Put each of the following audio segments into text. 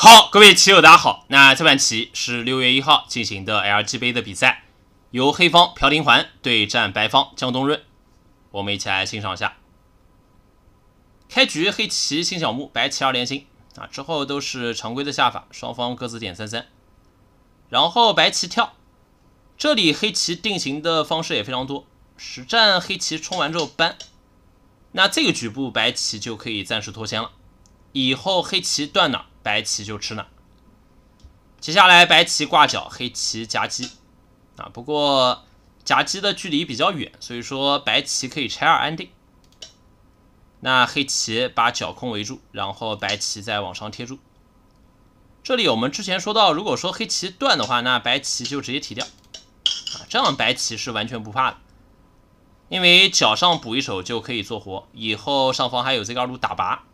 好，各位棋友，大家好。那这盘棋是六月一号进行的 LG 杯的比赛，由黑方朴廷桓对战白方江东润。我们一起来欣赏一下。开局黑棋新小目，白棋二连星啊，之后都是常规的下法，双方各自点三三。然后白棋跳，这里黑棋定型的方式也非常多。实战黑棋冲完之后搬，那这个局部白棋就可以暂时脱先了。以后黑棋断哪？白棋就吃哪，接下来白棋挂角，黑棋夹击啊。不过夹击的距离比较远，所以说白棋可以拆二安定。那黑棋把角空围住，然后白棋再往上贴住。这里我们之前说到，如果说黑棋断的话，那白棋就直接提掉啊。这样白棋是完全不怕的，因为角上补一手就可以做活，以后上方还有这个二路打拔。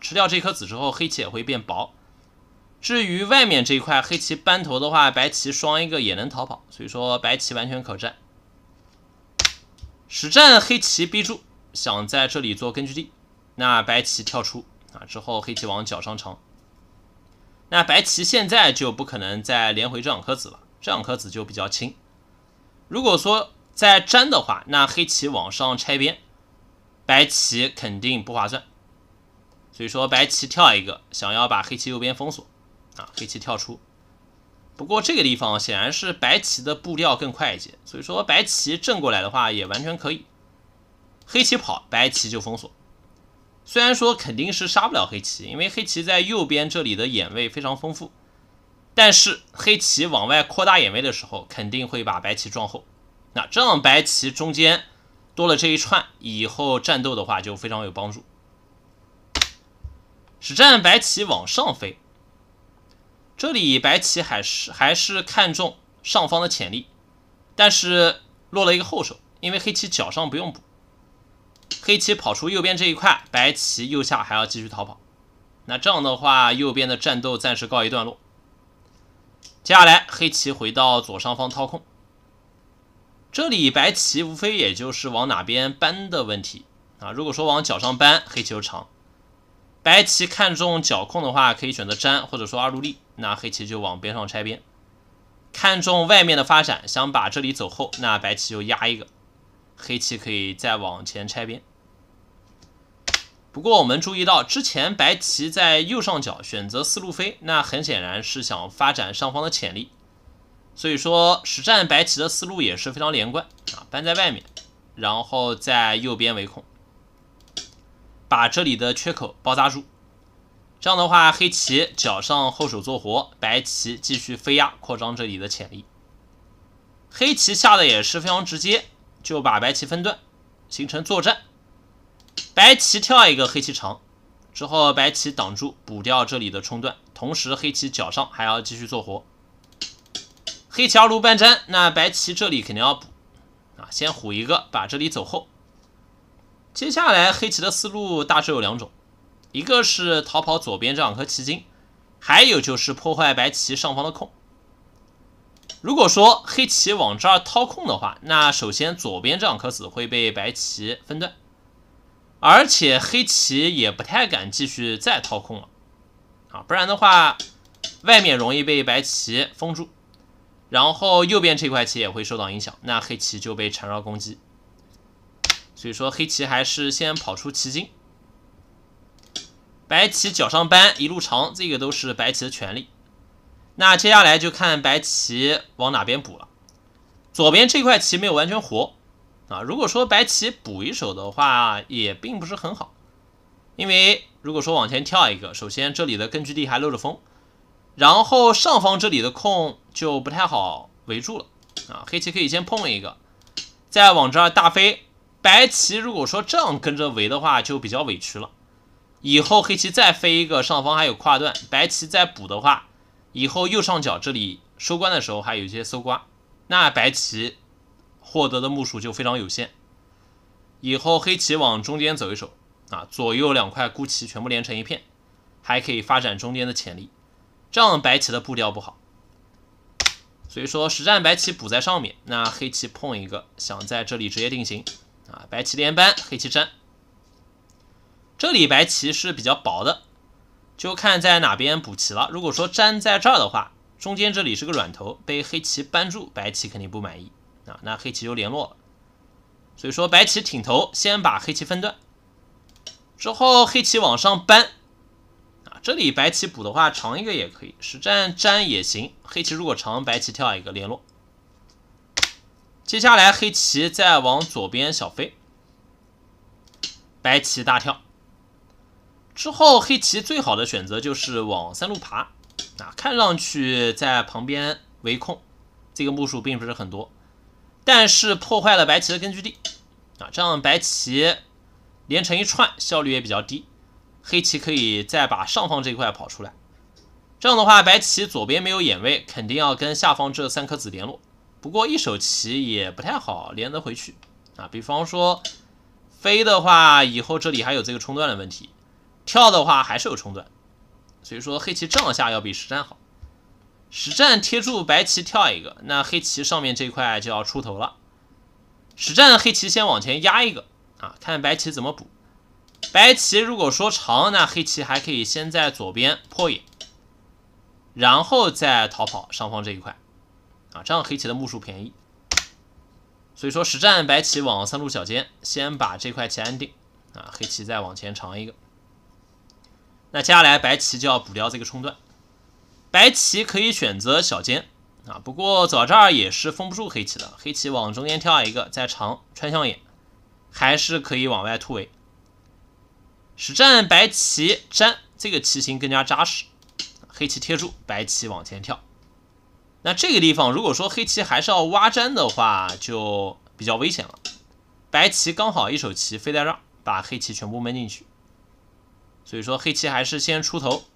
吃掉这颗子之后，黑棋也会变薄。至于外面这一块黑棋扳头的话，白棋双一个也能逃跑，所以说白棋完全可战。实战黑棋逼住，想在这里做根据地，那白棋跳出啊之后，黑棋往角上长。那白棋现在就不可能再连回这两颗子了，这两颗子就比较轻。如果说再粘的话，那黑棋往上拆边，白棋肯定不划算。所以说，白棋跳一个，想要把黑棋右边封锁，啊，黑棋跳出。不过这个地方显然是白棋的步调更快一些，所以说白棋正过来的话也完全可以。黑棋跑，白棋就封锁。虽然说肯定是杀不了黑棋，因为黑棋在右边这里的眼位非常丰富，但是黑棋往外扩大眼位的时候，肯定会把白棋撞后。那这样白棋中间多了这一串，以后战斗的话就非常有帮助。实战白棋往上飞，这里白棋还是还是看中上方的潜力，但是落了一个后手，因为黑棋脚上不用补，黑棋跑出右边这一块，白棋右下还要继续逃跑，那这样的话，右边的战斗暂时告一段落。接下来黑棋回到左上方掏空，这里白棋无非也就是往哪边搬的问题啊，如果说往脚上搬，黑棋就长。白棋看中角控的话，可以选择粘或者说二路立，那黑棋就往边上拆边。看中外面的发展，想把这里走后，那白棋就压一个，黑棋可以再往前拆边。不过我们注意到，之前白棋在右上角选择四路飞，那很显然是想发展上方的潜力，所以说实战白棋的思路也是非常连贯啊，搬在外面，然后在右边围控。把这里的缺口包扎住，这样的话黑棋角上后手做活，白棋继续飞压扩张这里的潜力。黑棋下的也是非常直接，就把白棋分段，形成作战。白棋跳一个黑棋长，之后白棋挡住补掉这里的冲断，同时黑棋角上还要继续做活。黑棋二路半粘，那白棋这里肯定要补啊，先虎一个把这里走后。接下来黑棋的思路大致有两种，一个是逃跑左边这两颗棋筋，还有就是破坏白棋上方的空。如果说黑棋往这儿掏空的话，那首先左边这两颗子会被白棋分断，而且黑棋也不太敢继续再掏空了，啊，不然的话，外面容易被白棋封住，然后右边这块棋也会受到影响，那黑棋就被缠绕攻击。所以说黑棋还是先跑出棋筋，白棋角上扳一路长，这个都是白棋的权利。那接下来就看白棋往哪边补了。左边这块棋没有完全活啊，如果说白棋补一手的话，也并不是很好。因为如果说往前跳一个，首先这里的根据地还漏着风，然后上方这里的空就不太好围住了啊。黑棋可以先碰一个，再往这大飞。白棋如果说这样跟着围的话，就比较委屈了。以后黑棋再飞一个，上方还有跨段，白棋再补的话，以后右上角这里收官的时候还有一些搜刮，那白棋获得的目数就非常有限。以后黑棋往中间走一手，啊，左右两块孤棋全部连成一片，还可以发展中间的潜力。这样白棋的步调不好，所以说实战白棋补在上面，那黑棋碰一个，想在这里直接定型。啊，白棋连扳，黑棋粘。这里白棋是比较薄的，就看在哪边补棋了。如果说粘在这儿的话，中间这里是个软头，被黑棋扳住，白棋肯定不满意啊。那黑棋就联络了。所以说白棋挺头，先把黑棋分断，之后黑棋往上扳。啊，这里白棋补的话，长一个也可以，实战粘也行。黑棋如果长，白棋跳一个联络。接下来黑棋再往左边小飞，白棋大跳，之后黑棋最好的选择就是往三路爬，啊，看上去在旁边围控，这个目数并不是很多，但是破坏了白棋的根据地，啊，这样白棋连成一串，效率也比较低，黑棋可以再把上方这一块跑出来，这样的话白棋左边没有眼位，肯定要跟下方这三颗子联络。不过一手棋也不太好连得回去啊，比方说飞的话，以后这里还有这个冲段的问题；跳的话还是有冲段，所以说黑棋这样下要比实战好。实战贴住白棋跳一个，那黑棋上面这块就要出头了。实战黑棋先往前压一个啊，看白棋怎么补。白棋如果说长，那黑棋还可以先在左边破眼，然后再逃跑上方这一块。啊，这样黑棋的目数便宜，所以说实战白棋往三路小尖，先把这块棋安定。啊，黑棋再往前长一个。那接下来白棋就要补掉这个冲段。白棋可以选择小尖，啊，不过走到这儿也是封不住黑棋的。黑棋往中间跳一个，再长穿象眼，还是可以往外突围。实战白棋粘这个棋形更加扎实，黑棋贴住，白棋往前跳。那这个地方，如果说黑棋还是要挖粘的话，就比较危险了。白棋刚好一手棋飞在这儿，把黑棋全部闷进去。所以说黑棋还是先出头，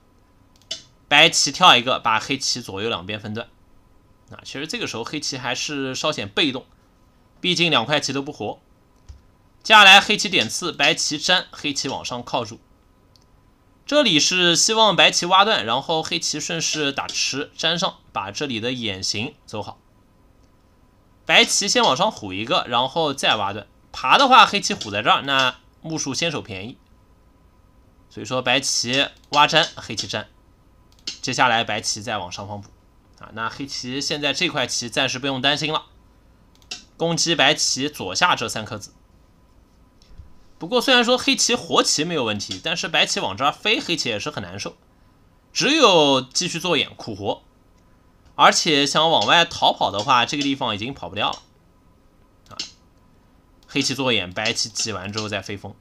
白棋跳一个，把黑棋左右两边分断。啊，其实这个时候黑棋还是稍显被动，毕竟两块棋都不活。接下来黑棋点刺，白棋粘，黑棋往上靠住。这里是希望白棋挖断，然后黑棋顺势打吃粘上，把这里的眼型走好。白棋先往上虎一个，然后再挖断。爬的话，黑棋虎在这儿，那目数先手便宜，所以说白棋挖粘，黑棋粘。接下来白棋再往上方补啊，那黑棋现在这块棋暂时不用担心了，攻击白棋左下这三颗子。不过虽然说黑棋活棋没有问题，但是白棋往这儿飞，黑棋也是很难受。只有继续做眼苦活，而且想往外逃跑的话，这个地方已经跑不掉了。啊，黑棋做眼，白棋挤完之后再飞风。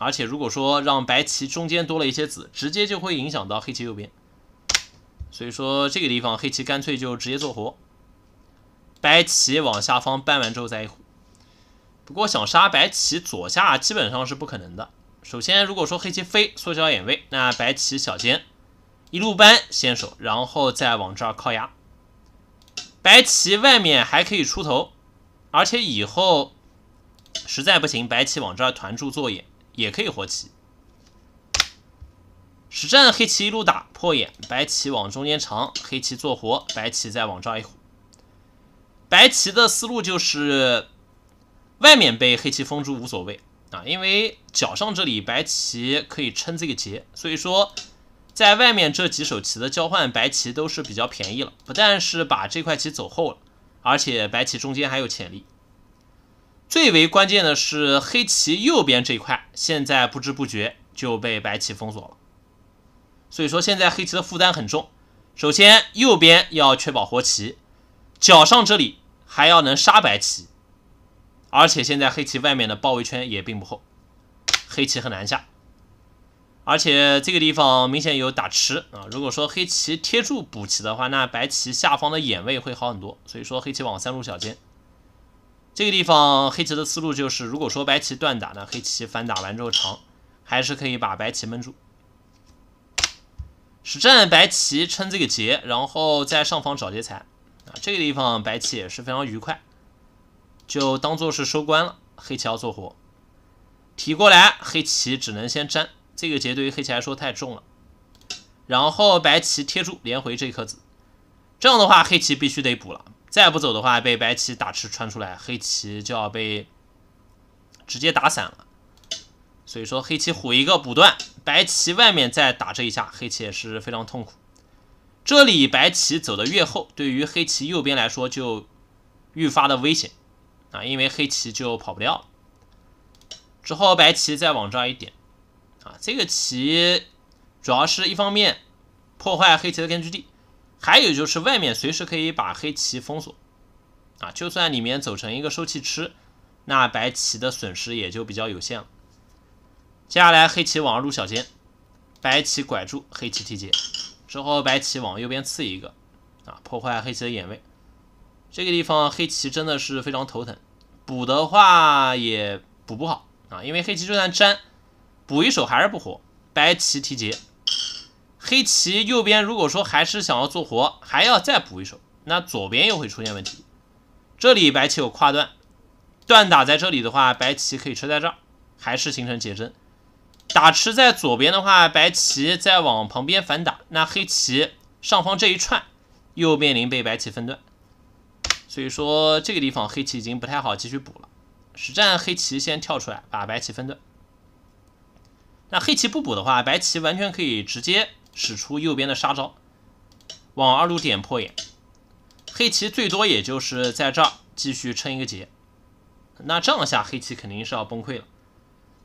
而且如果说让白棋中间多了一些子，直接就会影响到黑棋右边。所以说这个地方黑棋干脆就直接做活，白棋往下方搬完之后再。不过想杀白棋左下基本上是不可能的。首先，如果说黑棋飞缩小眼位，那白棋小尖一路扳先手，然后再往这儿靠压。白棋外面还可以出头，而且以后实在不行，白棋往这儿团住做眼也可以活棋。实战黑棋一路打破眼，白棋往中间长，黑棋做活，白棋再往这儿一虎。白棋的思路就是。外面被黑棋封住无所谓啊，因为角上这里白棋可以撑这个劫，所以说在外面这几手棋的交换，白棋都是比较便宜了。不但是把这块棋走厚了，而且白棋中间还有潜力。最为关键的是黑棋右边这一块，现在不知不觉就被白棋封锁了，所以说现在黑棋的负担很重。首先，右边要确保活棋，角上这里还要能杀白棋。而且现在黑棋外面的包围圈也并不厚，黑棋很难下。而且这个地方明显有打吃啊，如果说黑棋贴住补棋的话，那白棋下方的眼位会好很多。所以说黑棋往三路小尖，这个地方黑棋的思路就是，如果说白棋断打呢，黑棋反打完之后长，还是可以把白棋闷住。实战白棋撑这个劫，然后在上方找劫材啊，这个地方白棋也是非常愉快。就当做是收官了，黑棋要做活，提过来，黑棋只能先粘，这个劫对于黑棋来说太重了。然后白棋贴住连回这颗子，这样的话黑棋必须得补了，再不走的话被白棋打吃穿出来，黑棋就要被直接打散了。所以说黑棋虎一个补断，白棋外面再打这一下，黑棋也是非常痛苦。这里白棋走的越后，对于黑棋右边来说就愈发的危险。啊，因为黑棋就跑不掉。之后白棋再往这儿一点，啊，这个棋主要是一方面破坏黑棋的根据地，还有就是外面随时可以把黑棋封锁，啊，就算里面走成一个收气吃，那白棋的损失也就比较有限了。接下来黑棋往路小尖，白棋拐住黑棋提劫，之后白棋往右边刺一个，啊，破坏黑棋的眼位。这个地方黑棋真的是非常头疼，补的话也补不好啊，因为黑棋就算粘，补一手还是不活。白棋提劫，黑棋右边如果说还是想要做活，还要再补一手，那左边又会出现问题。这里白棋有跨断，断打在这里的话，白棋可以吃在这儿，还是形成劫争。打吃在左边的话，白棋再往旁边反打，那黑棋上方这一串又面临被白棋分断。所以说这个地方黑棋已经不太好继续补了。实战黑棋先跳出来，把白棋分断。那黑棋不补的话，白棋完全可以直接使出右边的杀招，往二路点破眼。黑棋最多也就是在这儿继续撑一个劫。那这样下黑棋肯定是要崩溃了。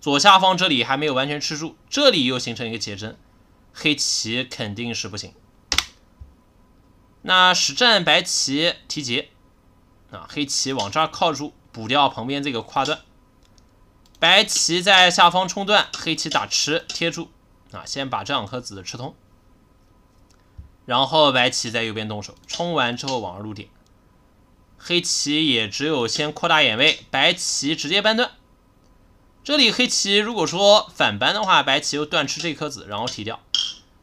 左下方这里还没有完全吃住，这里又形成一个劫针，黑棋肯定是不行。那实战白棋提劫。啊，黑棋往这儿靠住，补掉旁边这个跨段。白棋在下方冲段，黑棋打吃贴住。啊，先把这两颗子吃通，然后白棋在右边动手，冲完之后往上路点。黑棋也只有先扩大眼位，白棋直接扳断。这里黑棋如果说反扳的话，白棋又断吃这颗子，然后提掉。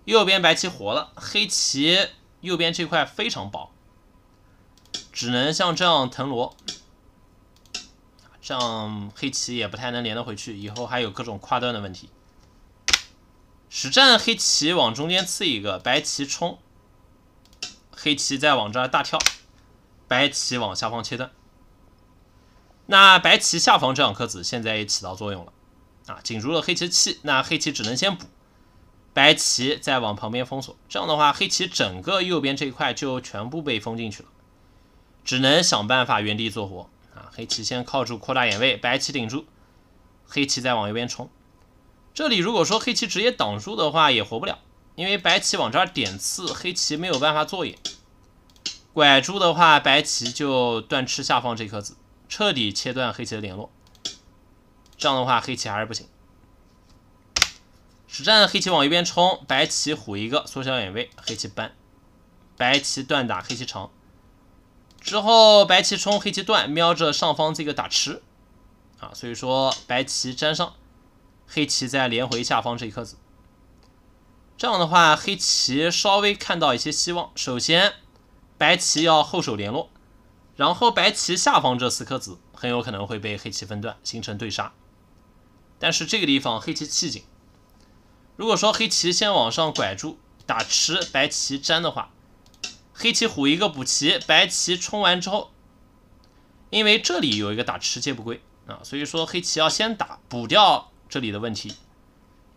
右边白棋活了，黑棋右边这块非常薄。只能像这样腾挪，这样黑棋也不太能连得回去。以后还有各种跨段的问题。实战黑棋往中间刺一个，白棋冲，黑棋再往这儿大跳，白棋往下方切断。那白棋下方这两颗子现在也起到作用了，啊，紧住了黑棋气，那黑棋只能先补，白棋再往旁边封锁。这样的话，黑棋整个右边这一块就全部被封进去了。只能想办法原地做活啊！黑棋先靠住扩大眼位，白棋顶住，黑棋再往右边冲。这里如果说黑棋直接挡住的话也活不了，因为白棋往这儿点刺，黑棋没有办法做眼。拐住的话，白棋就断吃下方这颗子，彻底切断黑棋的联络。这样的话黑棋还是不行。实战黑棋往右边冲，白棋虎一个缩小眼位，黑棋扳，白棋断打黑棋长。之后白棋冲黑棋断，瞄着上方这个打吃，啊，所以说白棋粘上，黑棋再连回下方这颗子，这样的话黑棋稍微看到一些希望。首先白棋要后手联络，然后白棋下方这四颗子很有可能会被黑棋分断，形成对杀。但是这个地方黑棋气紧，如果说黑棋先往上拐住打吃，白棋粘的话。黑棋虎一个补棋，白棋冲完之后，因为这里有一个打吃接不归啊，所以说黑棋要先打补掉这里的问题。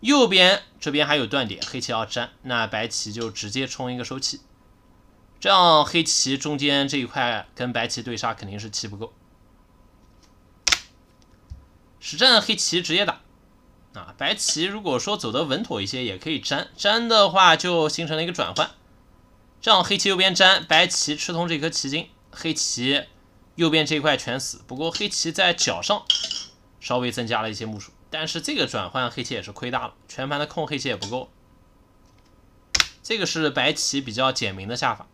右边这边还有断点，黑棋要粘，那白棋就直接冲一个收气，这样黑棋中间这一块跟白棋对杀肯定是气不够。实战黑棋直接打啊，白棋如果说走的稳妥一些也可以粘，粘的话就形成了一个转换。这样黑棋右边粘，白棋吃通这颗棋筋，黑棋右边这块全死。不过黑棋在角上稍微增加了一些目数，但是这个转换黑棋也是亏大了，全盘的控黑棋也不够。这个是白棋比较简明的下法，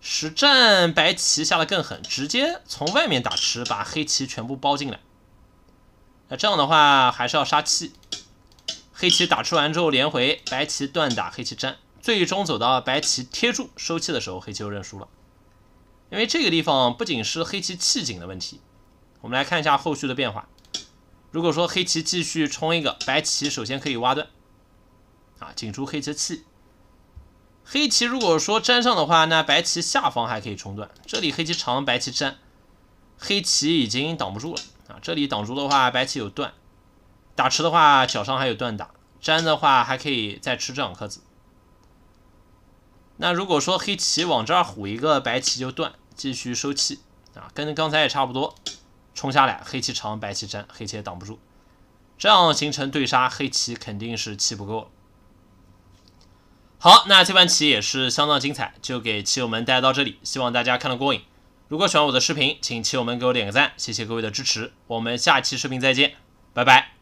实战白棋下的更狠，直接从外面打吃，把黑棋全部包进来。那这样的话还是要杀气，黑棋打吃完之后连回，白棋断打黑棋粘。最终走到白棋贴住收气的时候，黑棋就认输了。因为这个地方不仅是黑棋气紧的问题，我们来看一下后续的变化。如果说黑棋继续冲一个，白棋首先可以挖断，啊，紧住黑棋气。黑棋如果说粘上的话，那白棋下方还可以冲断。这里黑棋长，白棋粘，黑棋已经挡不住了啊！这里挡住的话，白棋有断；打吃的话，脚上还有断打；粘的话，还可以再吃这两颗子。那如果说黑棋往这儿虎一个，白棋就断，继续收气啊，跟刚才也差不多，冲下来，黑棋长，白棋粘，黑棋也挡不住，这样形成对杀，黑棋肯定是气不够了。好，那这盘棋也是相当精彩，就给棋友们带到这里，希望大家看得过瘾。如果喜欢我的视频，请棋友们给我点个赞，谢谢各位的支持，我们下期视频再见，拜拜。